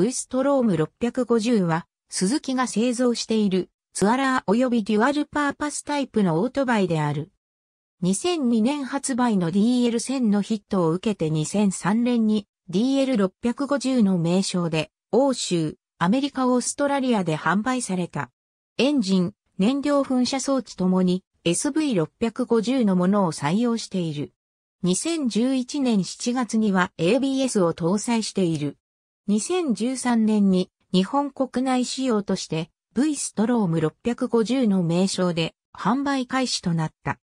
V ストローム650は、鈴木が製造しているツアラー及びデュアルパーパスタイプのオートバイである。2002年発売の DL1000 のヒットを受けて2003年に DL650 の名称で欧州、アメリカオーストラリアで販売された。エンジン、燃料噴射装置ともに SV650 のものを採用している。2011年7月には ABS を搭載している。2013年に日本国内仕様として V ストローム650の名称で販売開始となった。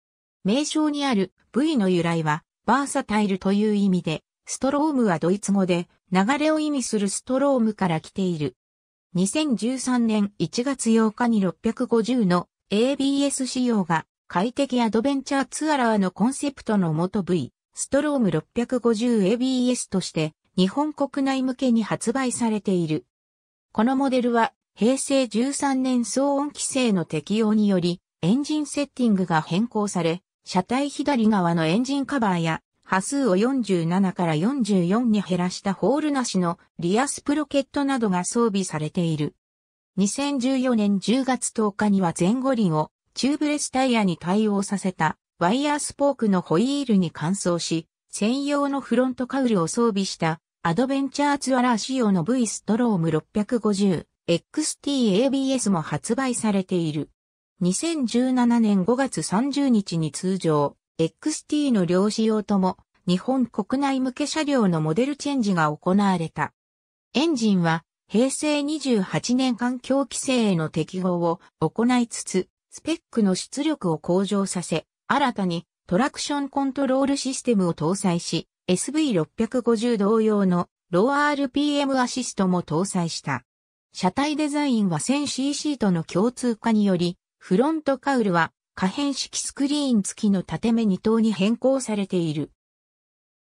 名称にある V の由来はバーサタイルという意味で、ストロームはドイツ語で流れを意味するストロームから来ている。2013年1月8日に650の ABS 仕様が快適アドベンチャーツアラーのコンセプトの元 V、ストローム 650ABS として日本国内向けに発売されている。このモデルは平成13年騒音規制の適用によりエンジンセッティングが変更され、車体左側のエンジンカバーや波数を47から44に減らしたホールなしのリアスプロケットなどが装備されている。2014年10月10日には前後輪をチューブレスタイヤに対応させたワイヤースポークのホイールに換装し、専用のフロントカウルを装備したアドベンチャーツアラー仕様の V ストローム 650XTABS も発売されている。2017年5月30日に通常、XT の両仕様とも日本国内向け車両のモデルチェンジが行われた。エンジンは平成28年環境規制への適合を行いつつ、スペックの出力を向上させ、新たにトラクションコントロールシステムを搭載し、SV650 同様のロー RPM アシストも搭載した。車体デザインは 1000cc との共通化により、フロントカウルは可変式スクリーン付きの縦目2等に変更されている。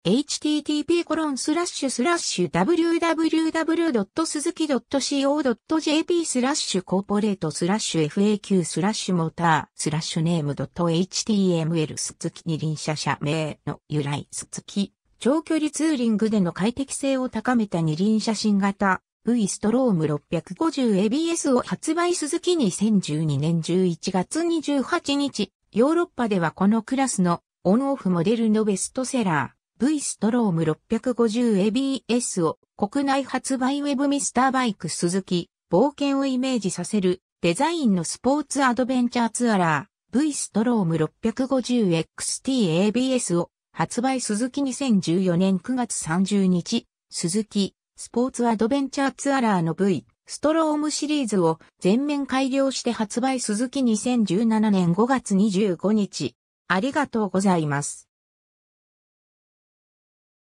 http://www.suzuki.co.jp スラッシュコーポレートスラッシュ FAQ スラッシュモータースラッシュネーム .html スズキ二輪車社名の由来スズキ長距離ツーリングでの快適性を高めた二輪車新型 V ストローム 650ABS を発売鈴木2012年11月28日ヨーロッパではこのクラスのオンオフモデルのベストセラー V ストローム 650ABS を国内発売ウェブミスターバイク鈴木、冒険をイメージさせるデザインのスポーツアドベンチャーツアラー V ストローム 650XTABS を発売鈴木2014年9月30日、鈴木スポーツアドベンチャーツアラーの V ストロームシリーズを全面改良して発売鈴木2017年5月25日。ありがとうございます。